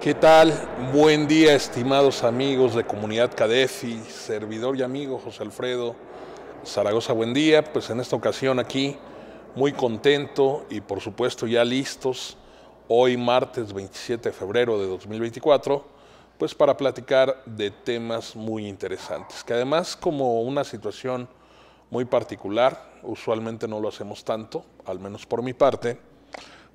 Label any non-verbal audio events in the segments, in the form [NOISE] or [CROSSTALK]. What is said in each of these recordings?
¿Qué tal? Buen día, estimados amigos de Comunidad Cadefi, servidor y amigo José Alfredo Zaragoza, buen día. Pues en esta ocasión aquí, muy contento y por supuesto ya listos, hoy martes 27 de febrero de 2024, pues para platicar de temas muy interesantes, que además como una situación muy particular, usualmente no lo hacemos tanto, al menos por mi parte,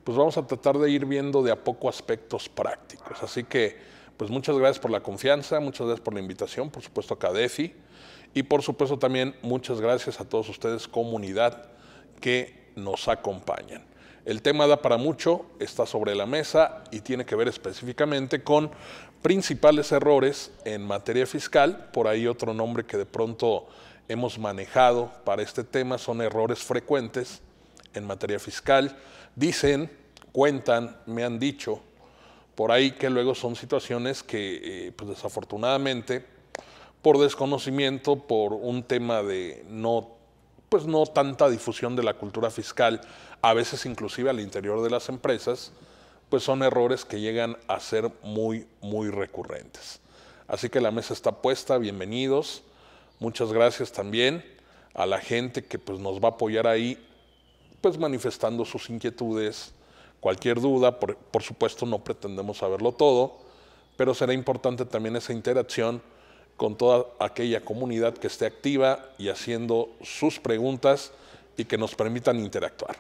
pues vamos a tratar de ir viendo de a poco aspectos prácticos. Así que, pues muchas gracias por la confianza, muchas gracias por la invitación, por supuesto a Cadefi y por supuesto también muchas gracias a todos ustedes, comunidad, que nos acompañan. El tema da para mucho, está sobre la mesa y tiene que ver específicamente con principales errores en materia fiscal. Por ahí otro nombre que de pronto hemos manejado para este tema son errores frecuentes en materia fiscal. Dicen, cuentan, me han dicho por ahí que luego son situaciones que eh, pues desafortunadamente por desconocimiento, por un tema de no pues no tanta difusión de la cultura fiscal, a veces inclusive al interior de las empresas, pues son errores que llegan a ser muy, muy recurrentes. Así que la mesa está puesta, bienvenidos, muchas gracias también a la gente que pues, nos va a apoyar ahí pues, manifestando sus inquietudes, cualquier duda, por, supuesto no pretendemos saberlo todo, pero será importante también esa interacción con toda aquella comunidad que esté activa y haciendo sus preguntas y que nos permitan interactuar.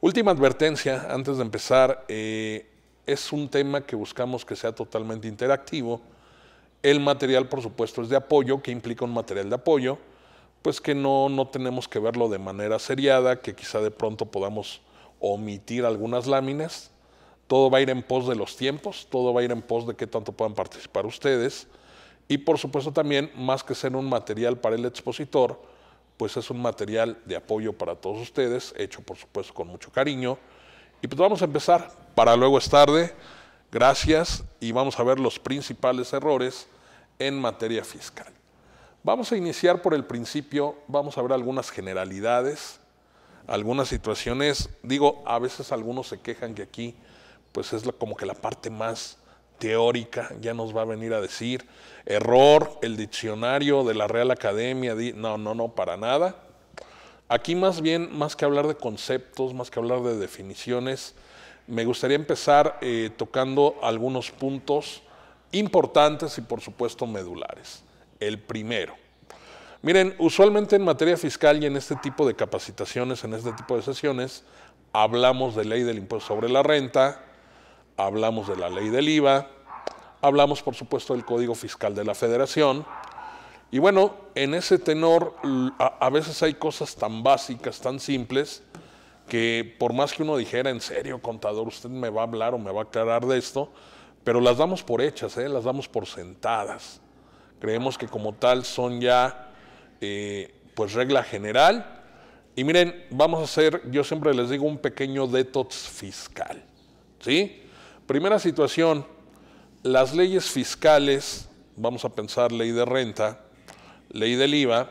Última advertencia antes de empezar, eh, es un tema que buscamos que sea totalmente interactivo. El material, por supuesto, es de apoyo, que implica un material de apoyo pues que no, no tenemos que verlo de manera seriada, que quizá de pronto podamos omitir algunas láminas. Todo va a ir en pos de los tiempos, todo va a ir en pos de qué tanto puedan participar ustedes. Y por supuesto también, más que ser un material para el expositor, pues es un material de apoyo para todos ustedes, hecho por supuesto con mucho cariño. Y pues vamos a empezar, para luego es tarde, gracias, y vamos a ver los principales errores en materia fiscal. Vamos a iniciar por el principio, vamos a ver algunas generalidades, algunas situaciones. Digo, a veces algunos se quejan que aquí, pues es como que la parte más teórica, ya nos va a venir a decir, error, el diccionario de la Real Academia, no, no, no, para nada. Aquí más bien, más que hablar de conceptos, más que hablar de definiciones, me gustaría empezar eh, tocando algunos puntos importantes y por supuesto medulares el primero. Miren, usualmente en materia fiscal y en este tipo de capacitaciones, en este tipo de sesiones, hablamos de ley del impuesto sobre la renta, hablamos de la ley del IVA, hablamos por supuesto del Código Fiscal de la Federación. Y bueno, en ese tenor a, veces hay cosas tan básicas, tan simples, que por más que uno dijera, en serio, contador, usted me va a hablar o me va a aclarar de esto, pero las damos por hechas, ¿eh? las damos por sentadas. Creemos que como tal son ya eh, pues regla general. Y miren, vamos a hacer, yo siempre les digo, un pequeño detox fiscal. ¿Sí? Primera situación, las leyes fiscales, vamos a pensar ley de renta, ley del IVA,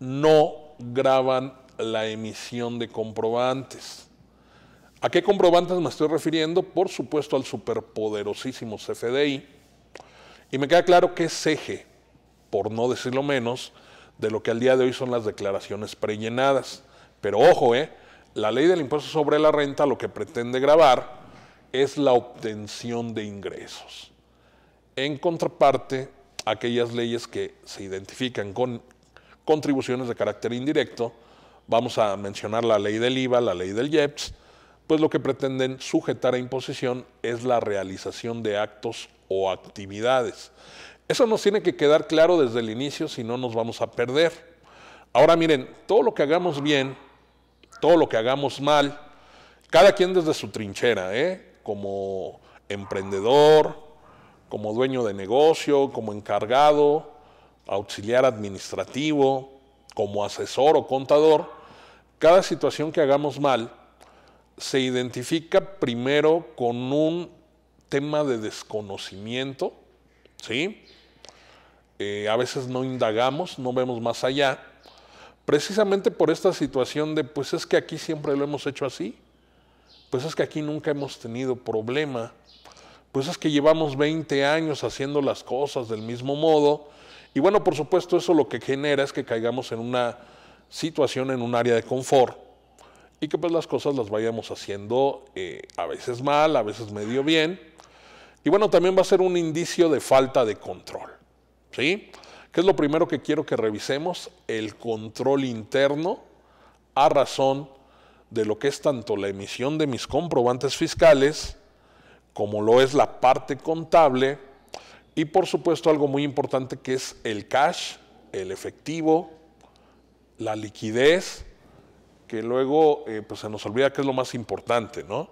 no graban la emisión de comprobantes. ¿A qué comprobantes me estoy refiriendo? Por supuesto al superpoderosísimo CFDI, y me queda claro que es eje, por no decirlo menos, de lo que al día de hoy son las declaraciones prellenadas. Pero ojo, ¿eh? la ley del impuesto sobre la renta lo que pretende grabar es la obtención de ingresos. En contraparte, aquellas leyes que se identifican con contribuciones de carácter indirecto, vamos a mencionar la ley del IVA, la ley del IEPS, pues lo que pretenden sujetar a imposición es la realización de actos o actividades. Eso nos tiene que quedar claro desde el inicio, si no nos vamos a perder. Ahora miren, todo lo que hagamos bien, todo lo que hagamos mal, cada quien desde su trinchera, ¿eh? como emprendedor, como dueño de negocio, como encargado, auxiliar administrativo, como asesor o contador, cada situación que hagamos mal se identifica primero con un tema de desconocimiento, ¿sí? Eh, a veces no indagamos, no vemos más allá, precisamente por esta situación de, pues es que aquí siempre lo hemos hecho así, pues es que aquí nunca hemos tenido problema, pues es que llevamos 20 años haciendo las cosas del mismo modo, y bueno, por supuesto eso lo que genera es que caigamos en una situación, en un área de confort, y que pues las cosas las vayamos haciendo eh, a veces mal, a veces medio bien, y bueno, también va a ser un indicio de falta de control. ¿Sí? ¿Qué es lo primero que quiero que revisemos? El control interno a razón de lo que es tanto la emisión de mis comprobantes fiscales, como lo es la parte contable, y por supuesto algo muy importante que es el cash, el efectivo, la liquidez, que luego eh, pues, se nos olvida que es lo más importante, ¿no?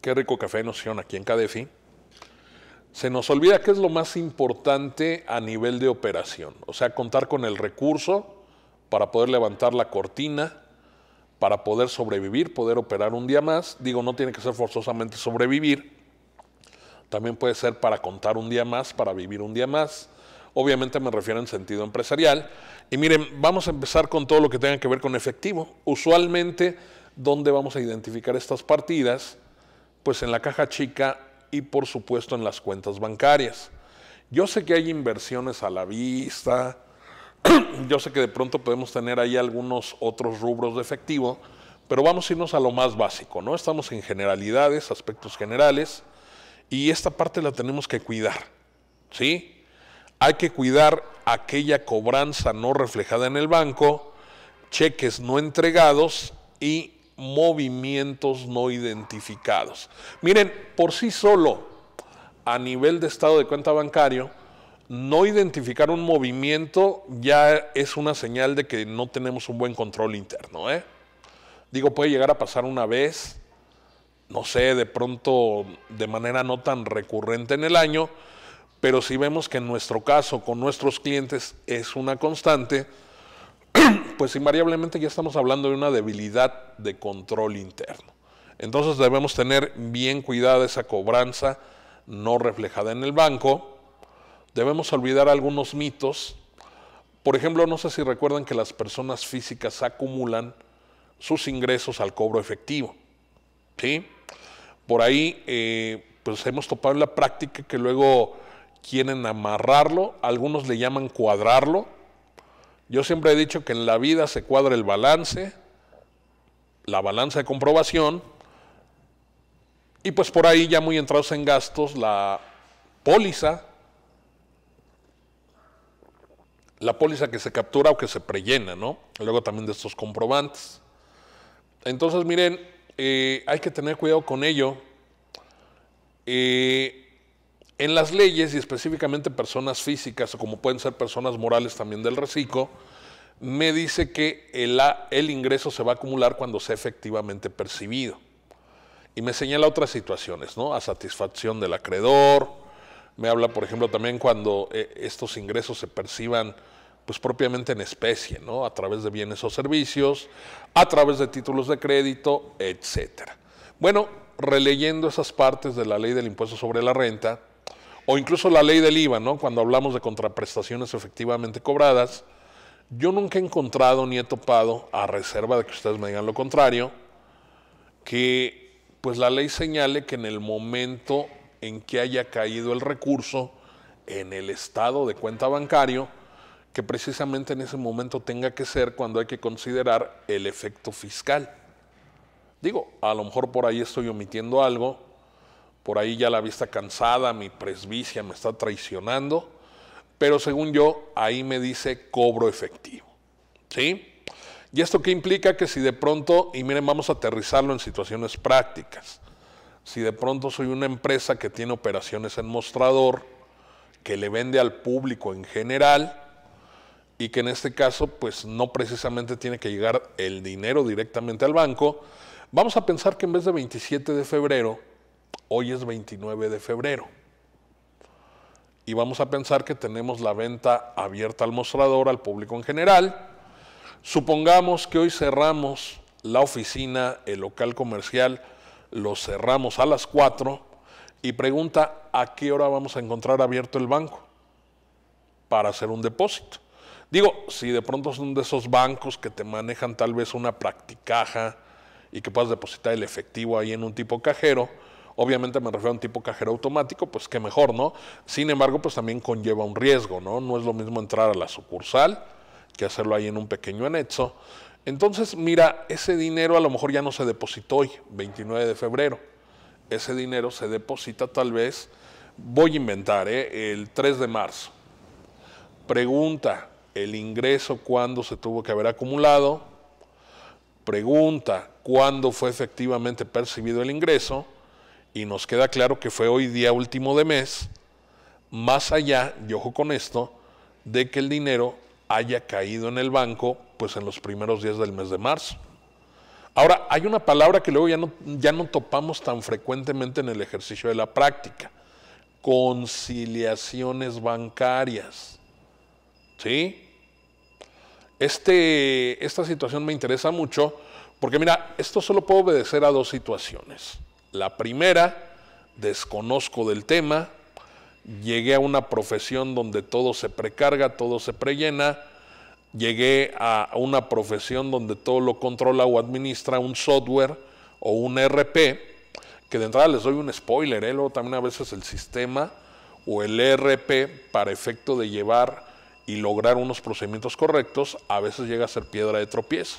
Qué rico café nos hicieron aquí en Cadefi. Se nos olvida qué es lo más importante a nivel de operación, o sea, contar con el recurso para poder levantar la cortina, para poder sobrevivir, poder operar un día más. Digo, no tiene que ser forzosamente sobrevivir, también puede ser para contar un día más, para vivir un día más. Obviamente me refiero en sentido empresarial. Y miren, vamos a empezar con todo lo que tenga que ver con efectivo. Usualmente, ¿dónde vamos a identificar estas partidas? pues en la caja chica y por supuesto en las cuentas bancarias. Yo sé que hay inversiones a la vista, [CLEARS THROAT] yo sé que de pronto podemos tener ahí algunos otros rubros de efectivo, pero vamos a irnos a lo más básico, ¿no? Estamos en generalidades, aspectos generales, y esta parte la tenemos que cuidar, ¿sí? Hay que cuidar aquella cobranza no reflejada en el banco, cheques no entregados y movimientos no identificados. Miren, por sí solo, a nivel de estado de cuenta bancario, no identificar un movimiento ya es una señal de que no tenemos un buen control interno. ¿eh? Digo, puede llegar a pasar una vez, no sé, de pronto de manera no tan recurrente en el año, pero si vemos que en nuestro caso con nuestros clientes es una constante, [CLEARS THROAT] pues invariablemente ya estamos hablando de una debilidad de control interno. Entonces debemos tener bien cuidada esa cobranza no reflejada en el banco. Debemos olvidar algunos mitos. Por ejemplo, no sé si recuerdan que las personas físicas acumulan sus ingresos al cobro efectivo. ¿sí? Por ahí, eh, pues hemos topado en la práctica que luego quieren amarrarlo, algunos le llaman cuadrarlo, yo siempre he dicho que en la vida se cuadra el balance, la balanza de comprobación, y pues por ahí ya muy entrados en gastos, la póliza, la póliza que se captura o que se prellena, ¿no? Luego también de estos comprobantes. Entonces, miren, eh, hay que tener cuidado con ello. Eh, en las leyes y específicamente personas físicas o como pueden ser personas morales también del reciclo, me dice que el, ingreso se va a acumular cuando sea efectivamente percibido. Y me señala otras situaciones, ¿no? A satisfacción del acreedor, me habla, por ejemplo, también cuando eh, estos ingresos se perciban pues propiamente en especie, ¿no? A través de bienes o servicios, a través de títulos de crédito, etcétera. Bueno, releyendo esas partes de la ley del impuesto sobre la renta, o incluso la ley del IVA, cuando hablamos de contraprestaciones efectivamente cobradas, yo nunca he encontrado ni he topado, a reserva de que ustedes me digan lo contrario, que pues la ley señale que en el momento en que haya caído el recurso en el estado de cuenta bancario, que precisamente en ese momento tenga que ser cuando hay que considerar el efecto fiscal. Digo, a lo mejor por ahí estoy omitiendo algo, por ahí ya la vista cansada, mi presbicia me está traicionando, pero según yo, ahí me dice cobro efectivo. ¿Sí? ¿Y esto qué implica? Que si de pronto, y miren, vamos a aterrizarlo en situaciones prácticas, si de pronto soy una empresa que tiene operaciones en mostrador, que le vende al público en general, y que en este caso pues no precisamente tiene que llegar el dinero directamente al banco, vamos a pensar que en vez de 27 de febrero, Hoy es 29 de febrero. Y vamos a pensar que tenemos la venta abierta al mostrador, al público en general. Supongamos que hoy cerramos la oficina, el local comercial, lo cerramos a las 4 y pregunta a qué hora vamos a encontrar abierto el banco para hacer un depósito. Digo, si de pronto son de esos bancos que te manejan tal vez una practicaja y que puedas depositar el efectivo ahí en un tipo cajero, Obviamente me refiero a un tipo cajero automático, pues qué mejor, ¿no? Sin embargo, pues también conlleva un riesgo, ¿no? No es lo mismo entrar a la sucursal que hacerlo ahí en un pequeño anexo. Entonces, mira, ese dinero a lo mejor ya no se depositó hoy, 29 de febrero. Ese dinero se deposita tal vez, voy a inventar, ¿eh? el 3 de marzo. Pregunta, ¿el ingreso cuándo se tuvo que haber acumulado? Pregunta, ¿cuándo fue efectivamente percibido el ingreso? y nos queda claro que fue hoy día último de mes, más allá, y ojo con esto, de que el dinero haya caído en el banco pues en los primeros días del mes de marzo. Ahora, hay una palabra que luego ya no, ya no topamos tan frecuentemente en el ejercicio de la práctica, conciliaciones bancarias. ¿Sí? Este, esta situación me interesa mucho porque mira, esto solo puede obedecer a dos situaciones. La primera, desconozco del tema, llegué a una profesión donde todo se precarga, todo se prellena, llegué a una profesión donde todo lo controla o administra un software o un RP, que de entrada les doy un spoiler, ¿eh? luego también a veces el sistema o el RP para efecto de llevar y lograr unos procedimientos correctos, a veces llega a ser piedra de tropiezo.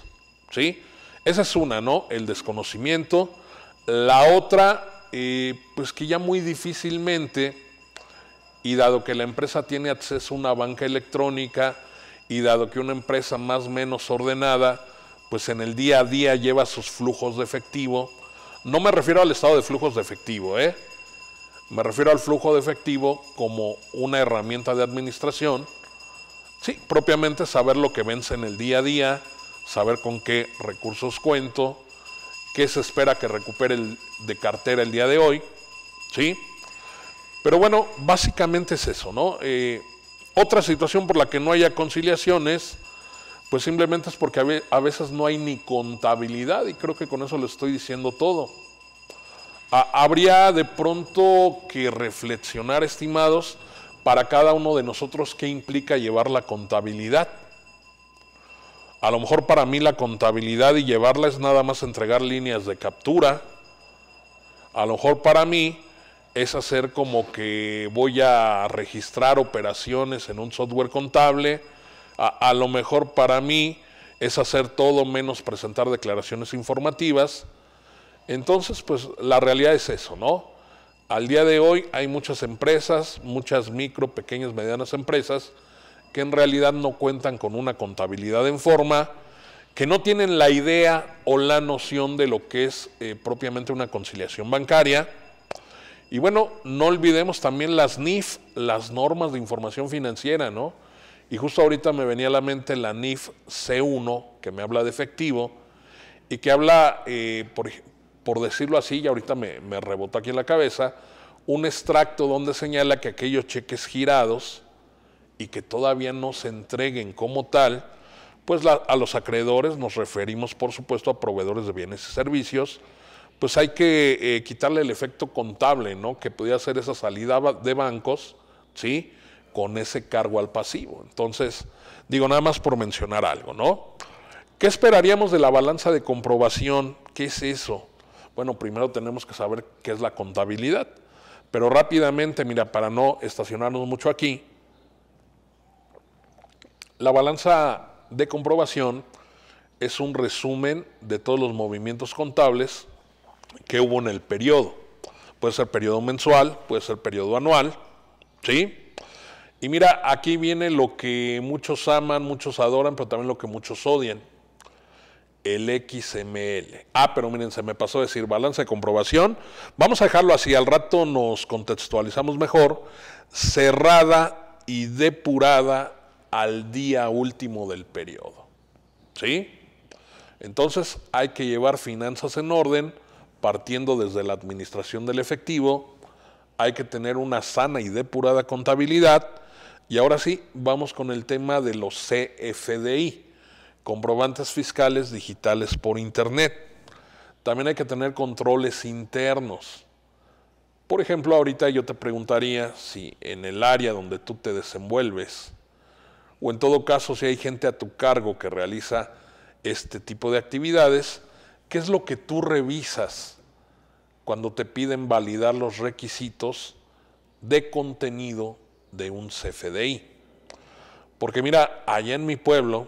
¿sí? Esa es una, ¿no? El desconocimiento, la otra, pues que ya muy difícilmente, y dado que la empresa tiene acceso a una banca electrónica, y dado que una empresa más o menos ordenada, pues en el día a día lleva sus flujos de efectivo. No me refiero al estado de flujos de efectivo, ¿eh? me refiero al flujo de efectivo como una herramienta de administración. Sí, propiamente saber lo que vence en el día a día, saber con qué recursos cuento, que se espera que recupere el, de cartera el día de hoy. ¿sí? Pero bueno, básicamente es eso, ¿no? Eh, otra situación por la que no haya conciliaciones, pues simplemente es porque a veces no hay ni contabilidad y creo que con eso lo estoy diciendo todo. Habría de pronto que reflexionar, estimados, para cada uno de nosotros qué implica llevar la contabilidad. A lo mejor para mí la contabilidad y llevarla es nada más entregar líneas de captura. A lo mejor para mí es hacer como que voy a registrar operaciones en un software contable. A, lo mejor para mí es hacer todo menos presentar declaraciones informativas. Entonces, pues la realidad es eso, ¿no? Al día de hoy hay muchas empresas, muchas micro, pequeñas, medianas empresas que en realidad no cuentan con una contabilidad en forma, que no tienen la idea o la noción de lo que es eh, propiamente una conciliación bancaria. Y bueno, no olvidemos también las NIF, las normas de información financiera, ¿no? Y justo ahorita me venía a la mente la NIF C1, que me habla de efectivo, y que habla, eh, por, decirlo así, y ahorita me, me aquí en la cabeza, un extracto donde señala que aquellos cheques girados, y que todavía no se entreguen como tal, pues a los acreedores nos referimos por supuesto a proveedores de bienes y servicios, pues hay que eh, quitarle el efecto contable, ¿no? Que podía ser esa salida de bancos, ¿sí? Con ese cargo al pasivo. Entonces, digo nada más por mencionar algo, ¿no? ¿Qué esperaríamos de la balanza de comprobación? ¿Qué es eso? Bueno, primero tenemos que saber qué es la contabilidad. Pero rápidamente, mira, para no estacionarnos mucho aquí, la balanza de comprobación es un resumen de todos los movimientos contables que hubo en el periodo. Puede ser periodo mensual, puede ser periodo anual, ¿sí? Y mira, aquí viene lo que muchos aman, muchos adoran, pero también lo que muchos odian. El XML. Ah, pero miren, se me pasó a decir balance de comprobación. Vamos a dejarlo así, al rato nos contextualizamos mejor. Cerrada y depurada al día último del periodo. ¿Sí? Entonces hay que llevar finanzas en orden, partiendo desde la administración del efectivo, hay que tener una sana y depurada contabilidad, y ahora sí, vamos con el tema de los CFDI, comprobantes fiscales digitales por Internet. También hay que tener controles internos. Por ejemplo, ahorita yo te preguntaría si en el área donde tú te desenvuelves, o en todo caso si hay gente a tu cargo que realiza este tipo de actividades, ¿qué es lo que tú revisas cuando te piden validar los requisitos de contenido de un CFDI? Porque mira, allá en mi pueblo,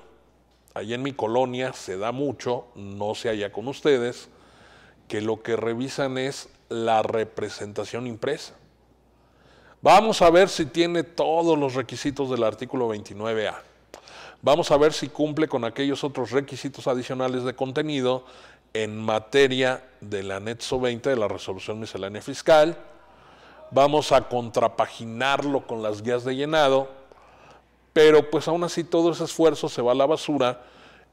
allá en mi colonia, se da mucho, no sé allá con ustedes, que lo que revisan es la representación impresa. Vamos a ver si tiene todos los requisitos del artículo 29A. Vamos a ver si cumple con aquellos otros requisitos adicionales de contenido en materia de la anexo 20 de la resolución miscelánea fiscal. Vamos a contrapaginarlo con las guías de llenado, pero pues aún así todo ese esfuerzo se va a la basura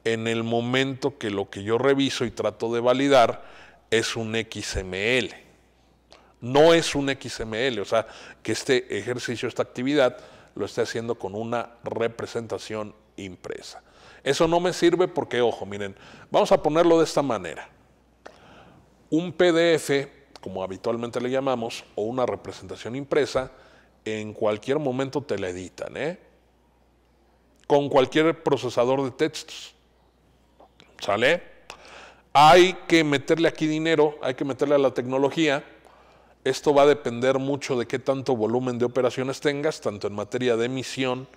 en el momento que lo que yo reviso y trato de validar es un XML. No es un XML, o sea, que este ejercicio, esta actividad, lo esté haciendo con una representación impresa. Eso no me sirve porque, ojo, miren, vamos a ponerlo de esta manera. Un PDF, como habitualmente le llamamos, o una representación impresa, en cualquier momento te la editan, ¿eh? Con cualquier procesador de textos. ¿Sale? Hay que meterle aquí dinero, hay que meterle a la tecnología esto va a depender mucho de qué tanto volumen de operaciones tengas, tanto en materia de emisión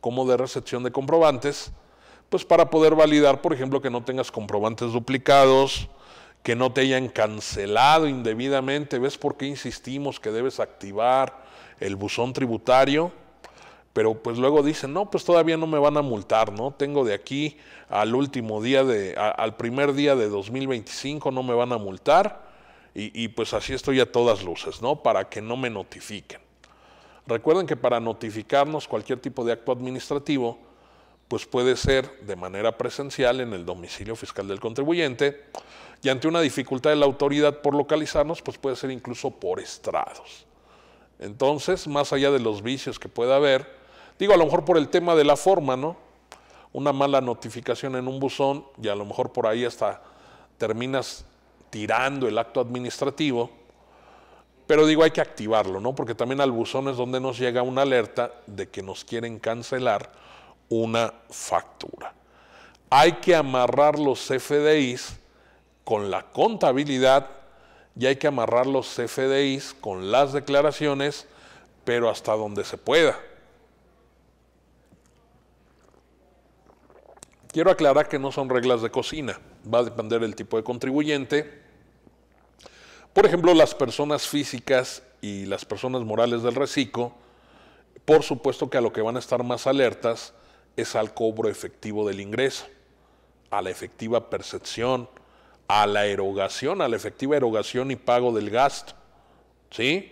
como de recepción de comprobantes, pues para poder validar, por ejemplo, que no tengas comprobantes duplicados, que no te hayan cancelado indebidamente, ¿ves por qué insistimos que debes activar el buzón tributario? Pero pues luego dicen, no, pues todavía no me van a multar, ¿no? Tengo de aquí al último día de, al primer día de 2025 no me van a multar y, pues así estoy a todas luces, ¿no? Para que no me notifiquen. Recuerden que para notificarnos cualquier tipo de acto administrativo, pues puede ser de manera presencial en el domicilio fiscal del contribuyente y ante una dificultad de la autoridad por localizarnos, pues puede ser incluso por estrados. Entonces, más allá de los vicios que pueda haber, digo, a lo mejor por el tema de la forma, ¿no? Una mala notificación en un buzón y a lo mejor por ahí hasta terminas tirando el acto administrativo, pero digo hay que activarlo, ¿no? Porque también al buzón es donde nos llega una alerta de que nos quieren cancelar una factura. Hay que amarrar los CFDIs con la contabilidad y hay que amarrar los CFDIs con las declaraciones, pero hasta donde se pueda. Quiero aclarar que no son reglas de cocina, va a depender del tipo de contribuyente por ejemplo, las personas físicas y las personas morales del reciclo, por supuesto que a lo que van a estar más alertas es al cobro efectivo del ingreso, a la efectiva percepción, a la erogación, a la efectiva erogación y pago del gasto. ¿Sí?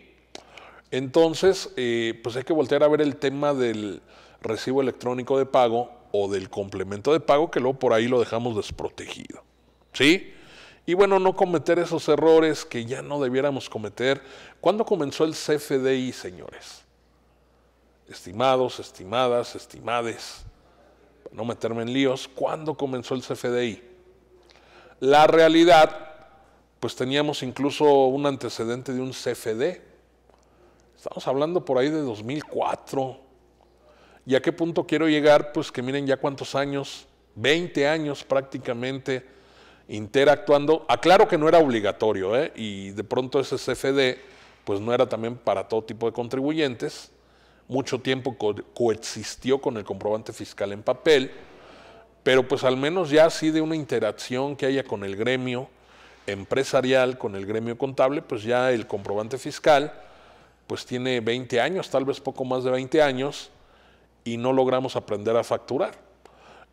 Entonces, eh, pues hay que voltear a ver el tema del recibo electrónico de pago o del complemento de pago, que luego por ahí lo dejamos desprotegido. ¿Sí? Y bueno, no cometer esos errores que ya no debiéramos cometer. ¿Cuándo comenzó el CFDI, señores? Estimados, estimadas, estimades, para no meterme en líos, ¿cuándo comenzó el CFDI? La realidad, pues teníamos incluso un antecedente de un CFD. Estamos hablando por ahí de 2004. ¿Y a qué punto quiero llegar? Pues que miren ya cuántos años, 20 años prácticamente interactuando. Aclaro que no era obligatorio, ¿eh? y de pronto ese CFD, pues no era también para todo tipo de contribuyentes. Mucho tiempo coexistió con el comprobante fiscal en papel, pero pues al menos ya así de una interacción que haya con el gremio empresarial, con el gremio contable, pues ya el comprobante fiscal, pues tiene 20 años, tal vez poco más de 20 años, y no logramos aprender a facturar.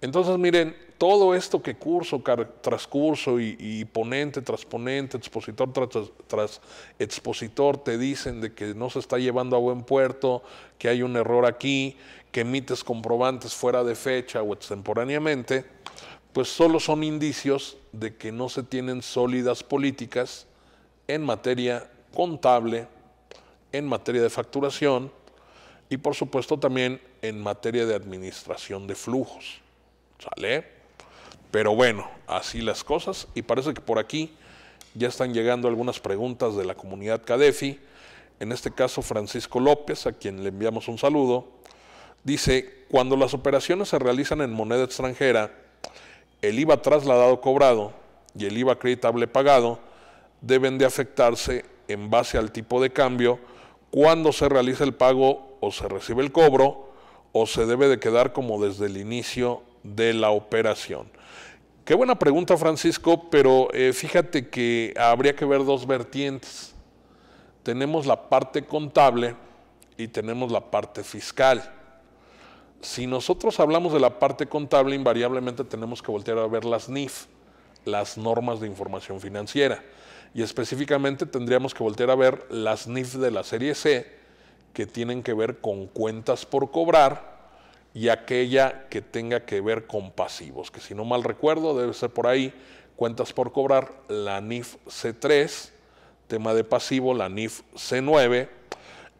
Entonces, miren, todo esto que curso tras curso y, ponente tras ponente, expositor tras, tras, expositor te dicen de que no se está llevando a buen puerto, que hay un error aquí, que emites comprobantes fuera de fecha o extemporáneamente, pues solo son indicios de que no se tienen sólidas políticas en materia contable, en materia de facturación y por supuesto también en materia de administración de flujos. ¿Sale? Pero bueno, así las cosas. Y parece que por aquí ya están llegando algunas preguntas de la comunidad Cadefi. En este caso, Francisco López, a quien le enviamos un saludo, dice, cuando las operaciones se realizan en moneda extranjera, el IVA trasladado cobrado y el IVA acreditable pagado deben de afectarse en base al tipo de cambio cuando se realiza el pago o se recibe el cobro o se debe de quedar como desde el inicio de la operación. Qué buena pregunta, Francisco, pero eh, fíjate que habría que ver dos vertientes. Tenemos la parte contable y tenemos la parte fiscal. Si nosotros hablamos de la parte contable, invariablemente tenemos que voltear a ver las NIF, las normas de información financiera. Y específicamente tendríamos que voltear a ver las NIF de la serie C, que tienen que ver con cuentas por cobrar, y aquella que tenga que ver con pasivos, que si no mal recuerdo debe ser por ahí cuentas por cobrar, la NIF C3, tema de pasivo, la NIF C9.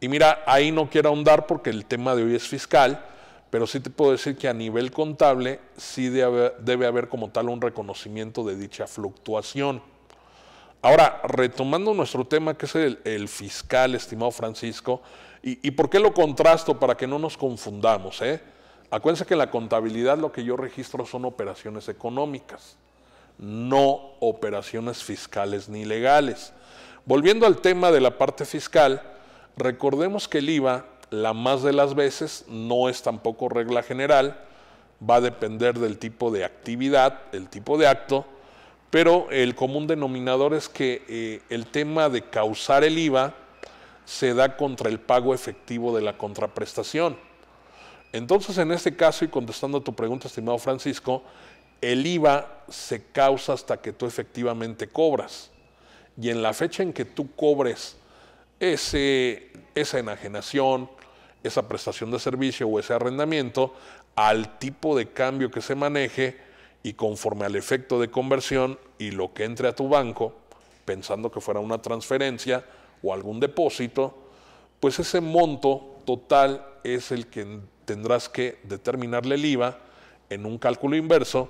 Y mira, ahí no quiero ahondar porque el tema de hoy es fiscal, pero sí te puedo decir que a nivel contable sí debe haber, como tal un reconocimiento de dicha fluctuación. Ahora, retomando nuestro tema que es el, fiscal, estimado Francisco, y, por qué lo contrasto para que no nos confundamos, ¿eh? Acuérdense que la contabilidad lo que yo registro son operaciones económicas, no operaciones fiscales ni legales. Volviendo al tema de la parte fiscal, recordemos que el IVA, la más de las veces, no es tampoco regla general, va a depender del tipo de actividad, el tipo de acto, pero el común denominador es que eh, el tema de causar el IVA se da contra el pago efectivo de la contraprestación. Entonces, en este caso, y contestando a tu pregunta, estimado Francisco, el IVA se causa hasta que tú efectivamente cobras. Y en la fecha en que tú cobres ese, esa enajenación, esa prestación de servicio o ese arrendamiento, al tipo de cambio que se maneje y conforme al efecto de conversión y lo que entre a tu banco, pensando que fuera una transferencia o algún depósito, pues ese monto total es el que tendrás que determinarle el IVA en un cálculo inverso,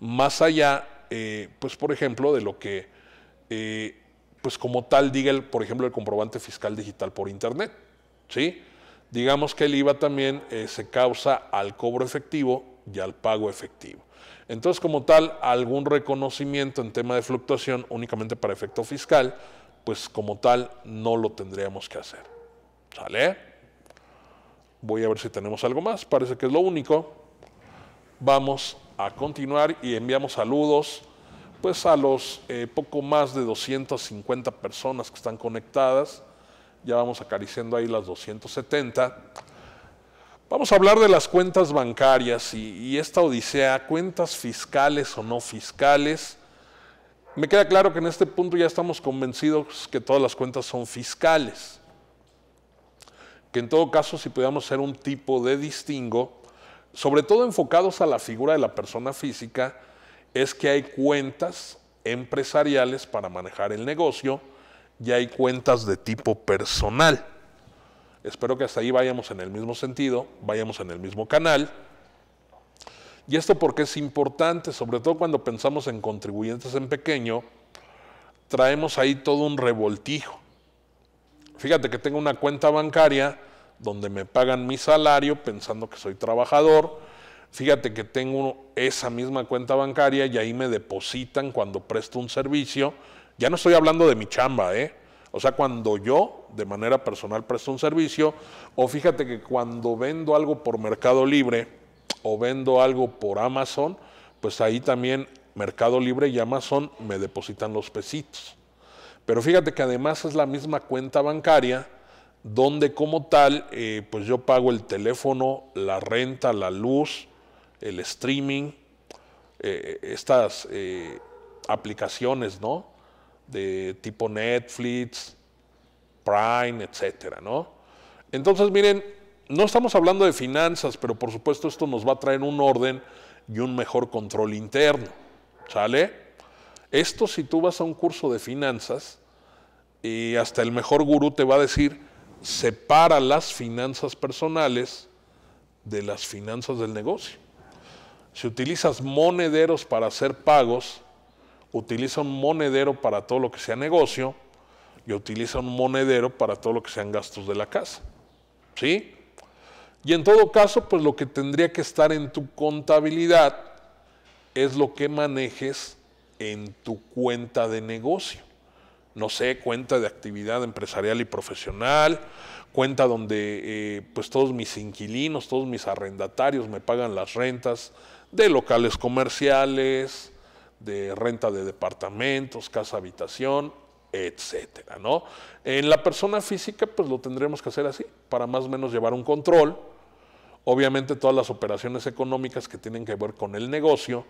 más allá, eh, pues por ejemplo, de lo que, eh, pues como tal diga, el, por ejemplo, el comprobante fiscal digital por Internet. ¿sí? Digamos que el IVA también eh, se causa al cobro efectivo y al pago efectivo. Entonces, como tal, algún reconocimiento en tema de fluctuación únicamente para efecto fiscal, pues como tal no lo tendríamos que hacer. ¿Sale? Voy a ver si tenemos algo más. Parece que es lo único. Vamos a continuar y enviamos saludos pues a los eh, poco más de 250 personas que están conectadas. Ya vamos acariciando ahí las 270. Vamos a hablar de las cuentas bancarias y esta odisea, cuentas fiscales o no fiscales. Me queda claro que en este punto ya estamos convencidos que todas las cuentas son fiscales en todo caso si pudiéramos ser un tipo de distingo, sobre todo enfocados a la figura de la persona física, es que hay cuentas empresariales para manejar el negocio y hay cuentas de tipo personal. Espero que hasta ahí vayamos en el mismo sentido, vayamos en el mismo canal. Y esto porque es importante, sobre todo cuando pensamos en contribuyentes en pequeño, traemos ahí todo un revoltijo. Fíjate que tengo una cuenta bancaria donde me pagan mi salario pensando que soy trabajador. Fíjate que tengo esa misma cuenta bancaria y ahí me depositan cuando presto un servicio. Ya no estoy hablando de mi chamba, ¿eh? O sea, cuando yo de manera personal presto un servicio, o fíjate que cuando vendo algo por Mercado Libre o vendo algo por Amazon, pues ahí también Mercado Libre y Amazon me depositan los pesitos. Pero fíjate que además es la misma cuenta bancaria donde como tal, eh, pues yo pago el teléfono, la renta, la luz, el streaming, eh, eh, estas aplicaciones, ¿no? De tipo Netflix, Prime, etcétera, ¿no? Entonces, miren, no estamos hablando de finanzas, pero por supuesto esto nos va a traer un orden y un mejor control interno, ¿sale? Esto si tú vas a un curso de finanzas y hasta el mejor gurú te va a decir, separa las finanzas personales de las finanzas del negocio. Si utilizas monederos para hacer pagos, utiliza un monedero para todo lo que sea negocio y utiliza un monedero para todo lo que sean gastos de la casa. ¿Sí? Y en todo caso, pues lo que tendría que estar en tu contabilidad es lo que manejes en tu cuenta de negocio no sé, cuenta de actividad empresarial y profesional, cuenta donde eh, pues todos mis inquilinos, todos mis arrendatarios me pagan las rentas de locales comerciales, de renta de departamentos, casa habitación, etcétera, ¿no? En la persona física pues lo tendremos que hacer así, para más o menos llevar un control. Obviamente todas las operaciones económicas que tienen que ver con el negocio,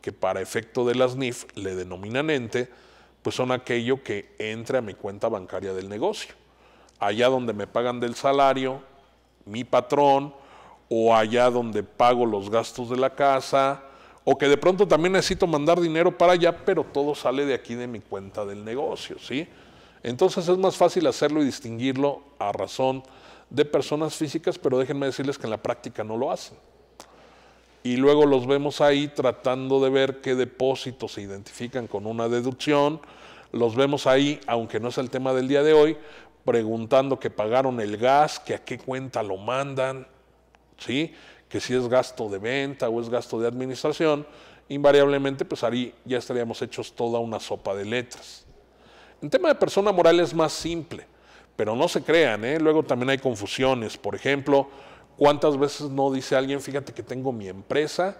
que para efecto de las NIF le denominan ente, pues son aquello que entre a mi cuenta bancaria del negocio. Allá donde me pagan del salario, mi patrón, o allá donde pago los gastos de la casa, o que de pronto también necesito mandar dinero para allá, pero todo sale de aquí de mi cuenta del negocio, ¿sí? Entonces es más fácil hacerlo y distinguirlo a razón de personas físicas, pero déjenme decirles que en la práctica no lo hacen y luego los vemos ahí tratando de ver qué depósitos se identifican con una deducción, los vemos ahí, aunque no es el tema del día de hoy, preguntando que pagaron el gas, que a qué cuenta lo mandan, ¿sí? que si es gasto de venta o es gasto de administración, invariablemente pues ahí ya estaríamos hechos toda una sopa de letras. En tema de persona moral es más simple, pero no se crean, ¿eh? luego también hay confusiones, por ejemplo, ¿Cuántas veces no dice alguien, fíjate que tengo mi empresa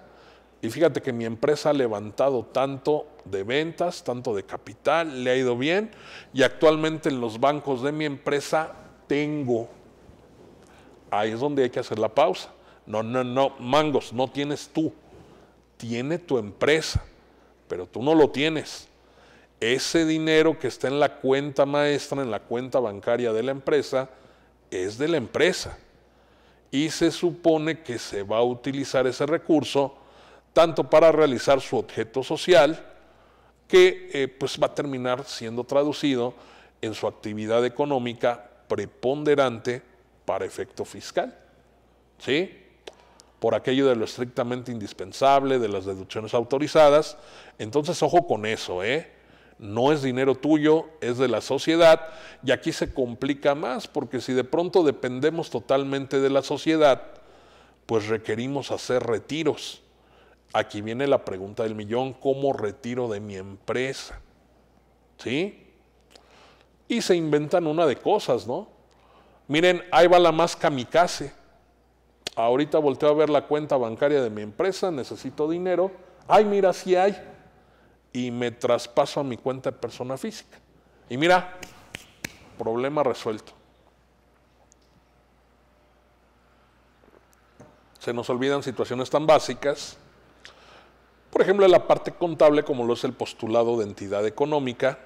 y fíjate que mi empresa ha levantado tanto de ventas, tanto de capital, le ha ido bien y actualmente en los bancos de mi empresa tengo. Ahí es donde hay que hacer la pausa. No, no, no, mangos, no tienes tú. Tiene tu empresa, pero tú no lo tienes. Ese dinero que está en la cuenta maestra, en la cuenta bancaria de la empresa, es de la empresa y se supone que se va a utilizar ese recurso tanto para realizar su objeto social, que eh, pues va a terminar siendo traducido en su actividad económica preponderante para efecto fiscal. ¿Sí? Por aquello de lo estrictamente indispensable, de las deducciones autorizadas. Entonces, ojo con eso, ¿eh? no es dinero tuyo, es de la sociedad, y aquí se complica más, porque si de pronto dependemos totalmente de la sociedad, pues requerimos hacer retiros. Aquí viene la pregunta del millón, ¿cómo retiro de mi empresa? ¿Sí? Y se inventan una de cosas, ¿no? Miren, ahí va la más kamikaze. Ahorita volteo a ver la cuenta bancaria de mi empresa, necesito dinero. Ay, mira, si sí hay y me traspaso a mi cuenta de persona física. Y mira, problema resuelto. Se nos olvidan situaciones tan básicas, por ejemplo, en la parte contable, como lo es el postulado de entidad económica,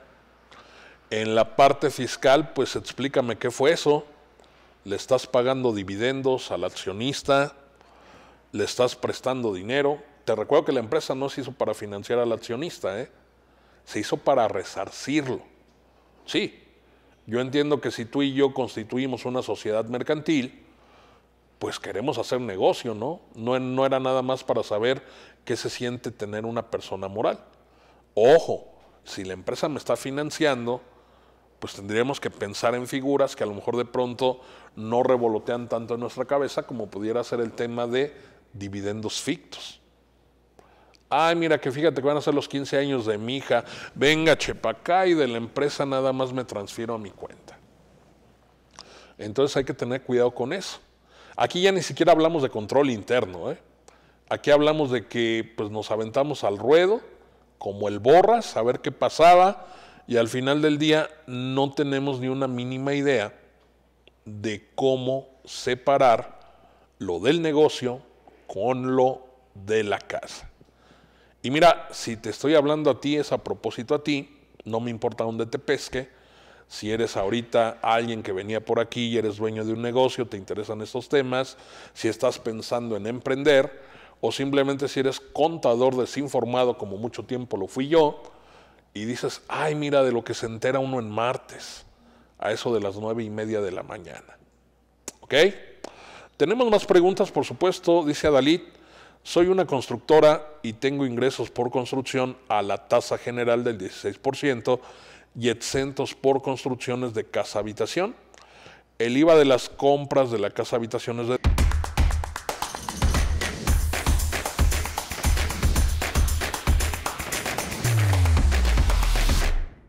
en la parte fiscal, pues explícame qué fue eso. Le estás pagando dividendos al accionista, le estás prestando dinero, te recuerdo que la empresa no se hizo para financiar al accionista, ¿eh? se hizo para resarcirlo. Sí, yo entiendo que si tú y yo constituimos una sociedad mercantil, pues queremos hacer negocio, ¿no? No, no era nada más para saber qué se siente tener una persona moral. Ojo, si la empresa me está financiando, pues tendríamos que pensar en figuras que a lo mejor de pronto no revolotean tanto en nuestra cabeza como pudiera ser el tema de dividendos fictos. Ay, mira que fíjate que van a ser los 15 años de mi hija. Venga, chepacá, y de la empresa nada más me transfiero a mi cuenta. Entonces hay que tener cuidado con eso. Aquí ya ni siquiera hablamos de control interno. ¿eh? Aquí hablamos de que pues, nos aventamos al ruedo, como el borras, a ver qué pasaba, y al final del día no tenemos ni una mínima idea de cómo separar lo del negocio con lo de la casa. Y mira, si te estoy hablando a ti es a propósito a ti, no me importa dónde te pesque, si eres ahorita alguien que venía por aquí y eres dueño de un negocio, te interesan estos temas, si estás pensando en emprender o simplemente si eres contador desinformado como mucho tiempo lo fui yo y dices, ay mira de lo que se entera uno en martes a eso de las nueve y media de la mañana. ¿Ok? Tenemos más preguntas, por supuesto, dice Adalit. Soy una constructora y tengo ingresos por construcción a la tasa general del 16% y exentos por construcciones de casa habitación. El IVA de las compras de la casa habitación es de...